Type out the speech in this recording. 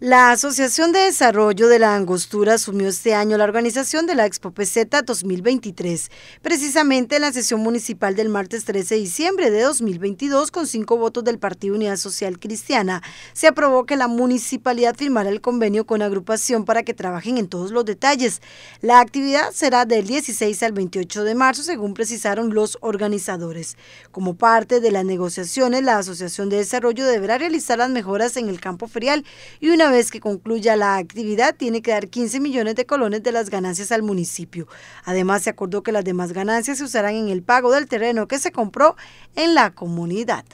La Asociación de Desarrollo de la Angostura asumió este año la organización de la Expo Peseta 2023, precisamente en la sesión municipal del martes 13 de diciembre de 2022 con cinco votos del Partido Unidad Social Cristiana. Se aprobó que la municipalidad firmara el convenio con agrupación para que trabajen en todos los detalles. La actividad será del 16 al 28 de marzo, según precisaron los organizadores. Como parte de las negociaciones, la Asociación de Desarrollo deberá realizar las mejoras en el campo ferial y una una vez que concluya la actividad, tiene que dar 15 millones de colones de las ganancias al municipio. Además, se acordó que las demás ganancias se usarán en el pago del terreno que se compró en la comunidad.